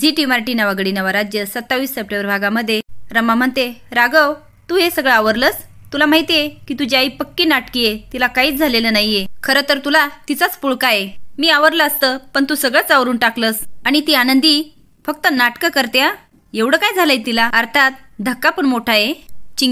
G T Marty नावागडी नवा राज्य सत्तावीस सप्टेंबर भागामध्ये रमा म्हणते राघव तू हे सगळं आवरलंस तुला माहितीये की तुझी आई पक्की नाटकी आहे तिला काहीच झालेलं नाहीये खरं तर तुला तिचाच पुळका आहे मी आवरलं असतं पण तू सगळंच आवरून टाकलंस आणि ती आनंदी फक्त नाटकं करते एवढं काय झालंय तिला अर्थात धक्का पण मोठा आहे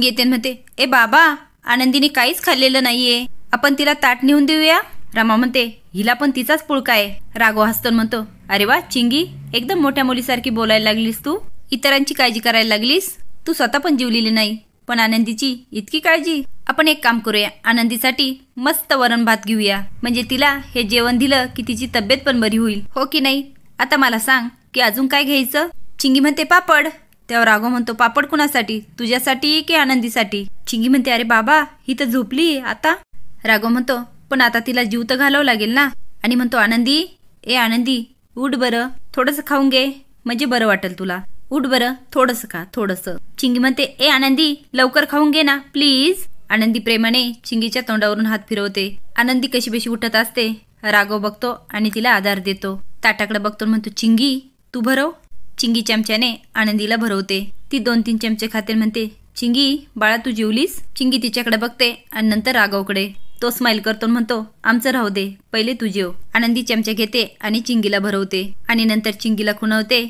येते म्हणते ए बाबा आनंदीने काहीच खाल्लेलं नाहीये आपण तिला ताट नेऊन देऊया रमा म्हणते हिला पण तिचाच पुळका आहे राघव हसतून म्हणतो अरे वा चिंगी एकदम मोठ्या मुलीसारखी बोलायला लागलीस तू इतरांची काळजी करायला लागलीस तू स्वतः पण जीवलेली नाही पण आनंदीची इतकी काळजी आपण एक काम करूया आनंदीसाठी मस्त वरण भात घेऊया म्हणजे तिला हे जेवण दिलं की तिची तब्येत पण बरी होईल हो की नाही आता मला सांग की अजून काय घ्यायचं चिंगी म्हणते पापड तेव्हा राघव म्हणतो पापड कुणासाठी तुझ्यासाठी की आनंदीसाठी चिंगी म्हणते अरे बाबा ही तर झोपली आता राघव म्हणतो पण आता तिला जीव तर घालावं लागेल ना आणि म्हणतो आनंदी ए आनंदी उठ बरं थोडंसं खाऊन घे म्हणजे बरं वाटेल तुला उठ बरं थोडंसं खा थोडंसं चिंगी म्हणते ए आनंदी लवकर खाऊन घे ना प्लीज आनंदी प्रेमाने चिंगीच्या तोंडावरून हात फिरवते आनंदी कशी बशी उठत असते राघव बघतो आणि तिला आधार देतो ताटाकडे बघतो म्हणतो चिंगी तू भरव चिंगी चमच्याने आनंदीला भरवते ती दोन तीन चमचे खाते म्हणते चिंगी बाळा तू जेवलीस चिंगी तिच्याकडे बघते आणि नंतर रागावकडे तो स्माईल करतो म्हणतो आमचं राहू दे पहिले तू जेव आनंदी चमचा घेते आणि चिंगीला भरवते आणि नंतर चिंगीला खुणवते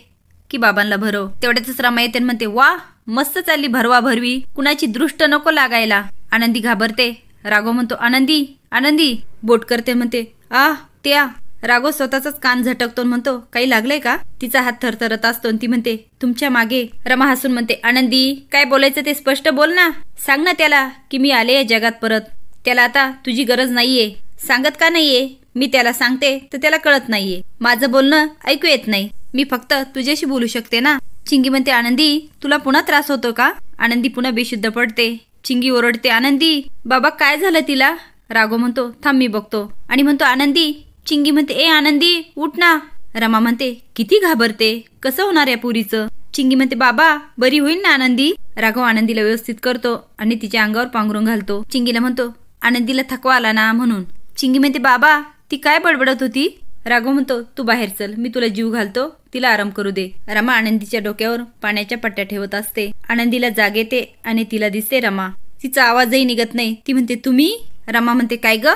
की बाबांना भरव तेवढ्याच रामा येते म्हणते वा मस्त चालली भरवा भरवी कुणाची दृष्ट नको लागायला आनंदी घाबरते राघव म्हणतो आनंदी आनंदी बोट करते म्हणते आ त्या राघव स्वतःचाच कान झटकतो म्हणतो काही लागलंय का तिचा हात थरथरत असतो ती म्हणते तुमच्या मागे रमा हसून म्हणते आनंदी काय बोलायचं ते स्पष्ट बोल ना सांग ना त्याला की मी आले या जगात परत त्याला आता तुझी गरज नाहीये सांगत का नाहीये मी त्याला सांगते तर त्याला कळत नाहीये माझं बोलणं ऐकू येत नाही मी फक्त तुझ्याशी बोलू शकते ना चिंगी म्हणते आनंदी तुला पुन्हा त्रास होतो का आनंदी पुन्हा बेशुद्ध पडते चिंगी ओरडते आनंदी बाबा काय झालं तिला राघव म्हणतो थांब मी बघतो आणि म्हणतो आनंदी चिंगी म्हणते ए आनंदी उठ ना रमा म्हणते किती घाबरते कसं होणार या पुरीचं चिंगी म्हणते बाबा बरी होईल ना आनंदी राघव आनंदीला व्यवस्थित करतो आणि तिच्या अंगावर पांघरून घालतो चिंगीला म्हणतो आनंदीला थकवा आला ना म्हणून चिंगी म्हणते बाबा ती काय बडबडत होती राघव म्हणतो तू बाहेर चल मी तुला जीव घालतो तिला आराम करू दे रमा आनंदीच्या डोक्यावर पाण्याच्या पट्ट्या ठेवत असते आनंदीला जाग येते आणि तिला दिसते रमा तिचा आवाजही निघत नाही ती म्हणते तुम्ही रमा म्हणते काय ग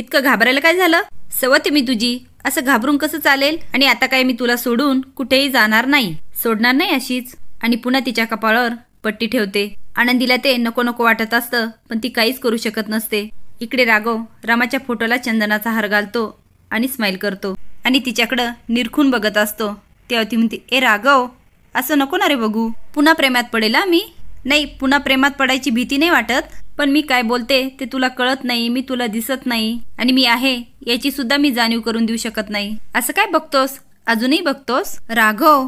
इतकं घाबरायला काय झालं सवते मी तुझी असं घाबरून कसं चालेल आणि आता काय मी तुला सोडून कुठेही जाणार नाही सोडणार नाही अशीच आणि पुन्हा तिच्या कपाळावर पट्टी ठेवते आनंदीला ते नको नको वाटत असतं पण ती काहीच करू शकत नसते इकडे राघव रामाच्या फोटोला चंदनाचा हार घालतो आणि स्माईल करतो आणि तिच्याकडं निरखून बघत असतो तेव्हा ती म्हणते ए राघव असं नको ना रे बघू पुन्हा प्रेमात पडेल मी नाही पुन्हा प्रेमात पडायची भीती नाही वाटत पण मी काय बोलते ते तुला कळत नाही मी तुला दिसत नाही आणि मी आहे याची सुद्धा मी जाणीव करून देऊ शकत नाही असं काय बघतोस अजूनही बघतोस राघव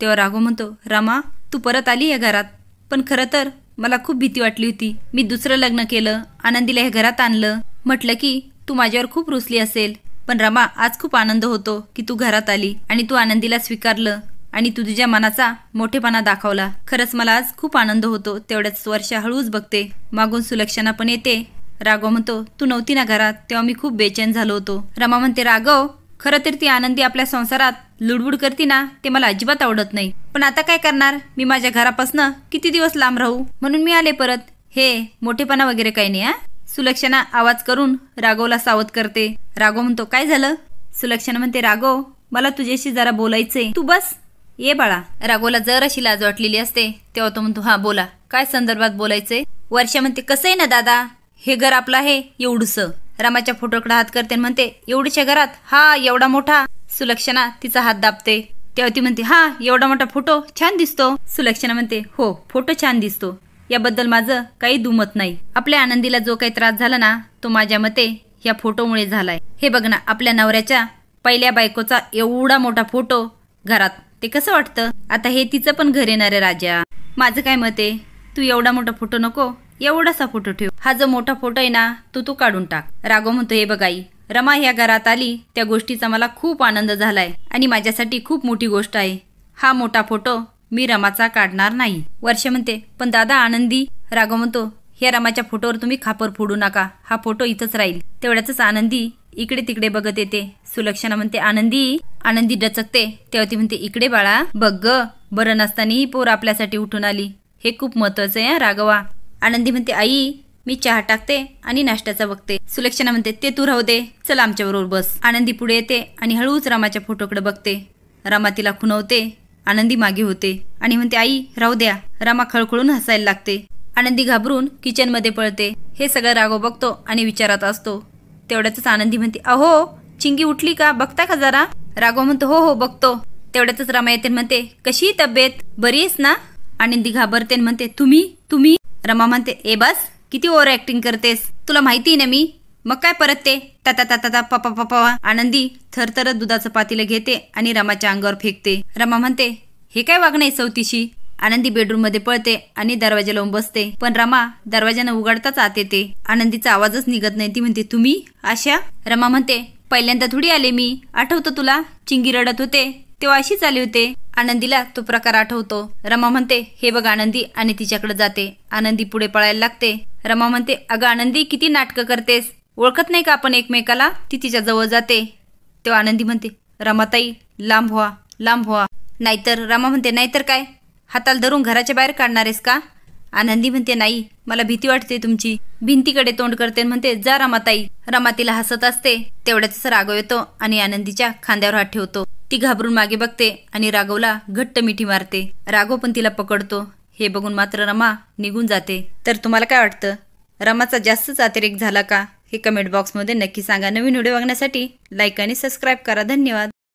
तेव्हा राघव म्हणतो रामा तू परत आली या घरात पण खरं तर मला खूप भीती वाटली होती मी दुसरं लग्न केलं आनंदीला हे घरात आणलं म्हटलं की तू माझ्यावर खूप रुसली असेल पण रमा आज खूप आनंद होतो की तू घरात आली आणि तू आनंदीला स्वीकारलं आणि तू तुझ्या मनाचा मोठेपणा दाखवला खरंच मला आज खूप आनंद होतो तेवढ्याच वर्षा हळूच बघते मागून सुलक्षणा पण येते राघव म्हणतो तू नव्हती ना घरात तेव्हा मी खूप बेचैन झालो होतो रमा म्हणते राघव खरं तर ती आनंदी आपल्या संसारात लुडबुड करते ना ते मला अजिबात आवडत नाही पण आता काय करणार मी माझ्या घरापासनं किती दिवस लांब राहू म्हणून मी आले परत हे मोठेपणा वगैरे काही नाही हा सुलक्षणा आवाज करून राघवला सावध करते राघव म्हणतो काय झालं सुलक्षणा म्हणते राघव मला तुझ्याशी जरा बोलायचंय तू बस ये बाळा राघवला जर अशी लाज वाटलेली असते तेव्हा तो म्हणतो हा बोला काय संदर्भात बोलायचंय वर्षा म्हणते कसं आहे ना दादा हे घर आपलं आहे एवढस रामाच्या फोटोकडे हात करते म्हणते एवढीच्या घरात हा एवढा मोठा सुलक्षणा तिचा हात दाबते तेव्हा ती म्हणते हा एवढा मोठा फोटो छान दिसतो सुलक्षणा म्हणते हो फोटो छान दिसतो याबद्दल माझं काही दुमत नाही आपल्या आनंदीला जो काही त्रास झाला ना तो माझ्या मते या फोटोमुळे झालाय हे बघ ना आपल्या नवऱ्याच्या पहिल्या बायकोचा एवढा मोठा फोटो घरात ते कसं वाटतं आता हे तिचं पण घर येणार आहे राजा माझं काय मत आहे तू एवढा मोठा फोटो नको एवढासा फोटो ठेव हा जो मोठा फोटो आहे ना तो तू काढून टाक राघव म्हणतो हे बघाई रमा ह्या घरात आली त्या गोष्टीचा मला खूप आनंद झालाय आणि माझ्यासाठी खूप मोठी गोष्ट आहे हा मोठा फोटो मी रमाचा काढणार नाही वर्ष म्हणते पण दादा आनंदी राघव म्हणतो ह्या रमाच्या फोटोवर तुम्ही खापर फोडू नका हा फोटो इथंच राहील तेवढ्याच आनंदी इकडे तिकडे बघत येते सुलक्षणा म्हणते आनंदी आनंदी डचकते तेव्हा ती म्हणते इकडे बाळा बघ ग बरं नसताना पोर आपल्यासाठी उठून आली हे खूप महत्वाचं आहे राघवा आनंदी म्हणते आई मी चहा टाकते आणि नाश्त्याचा बघते सुलक्षणा म्हणते ते तू राहू दे चल आमच्याबरोबर बस आनंदी पुढे येते आणि हळूच रामाच्या फोटोकडे बघते रामा तिला खुणवते आनंदी मागे होते आणि म्हणते आई राहू द्या रामा खळखळून हसायला लागते आनंदी घाबरून किचनमध्ये पळते हे सगळं राघव बघतो आणि विचारात असतो तेवढ्यातच आनंदी म्हणते अहो चिंगी उठली का बघता का जरा राघव म्हणतो हो हो बघतो तेवढ्यातच रामा येते म्हणते कशी तब्येत बरी आहेस ना आनंदी घाबरते म्हणते तुम्ही तुम्ही रमा म्हणते ए बस किती ओव्हर ऍक्टिंग करतेस तुला माहिती ना मी मग काय परत ते ताता ताता पपा पपा आनंदी थरथरत दुधाचं पातीला घेते आणि रमाच्या अंगावर फेकते रमा म्हणते हे काय वागणं नाही आनंदी बेडरूम मध्ये पळते आणि दरवाजा लावून बसते पण रमा दरवाजानं उघडताच आत येते आनंदीचा आवाजच निघत नाही ती म्हणते तुम्ही आशा रमा म्हणते पहिल्यांदा थोडी आले मी आठवतो तुला चिंगी रडत होते तेव्हा अशीच आले होते आनंदीला तो प्रकार आठवतो रमा म्हणते हे बघ आनंदी आणि तिच्याकडे जाते आनंदी पुढे पळायला लागते रमा म्हणते अगं आनंदी किती नाटकं करतेस ओळखत नाही का आपण एकमेकाला ती तिच्या जवळ जाते तेव्हा आनंदी म्हणते रमाताई लांब व्हा लांब व्हा नाहीतर रमा म्हणते नाहीतर काय हाताला धरून घराच्या बाहेर काढणारेस का आनंदी म्हणते नाही मला भीती वाटते तुमची भिंतीकडे तोंड करते म्हणते जा रमाताई रमा तिला हसत असते तेवढ्याच राघव येतो आणि आनंदीच्या खांद्यावर हात ठेवतो ती घाबरून मागे बघते आणि राघवला घट्ट मिठी मारते राघव पण तिला पकडतो हे बघून मात्र रमा निघून जाते तर तुम्हाला काय वाटतं रमाचा जास्तच अतिरेक झाला का हे कमेंट बॉक्समध्ये नक्की सांगा नवीन व्हिडिओ बघण्यासाठी लाईक आणि सबस्क्राईब करा धन्यवाद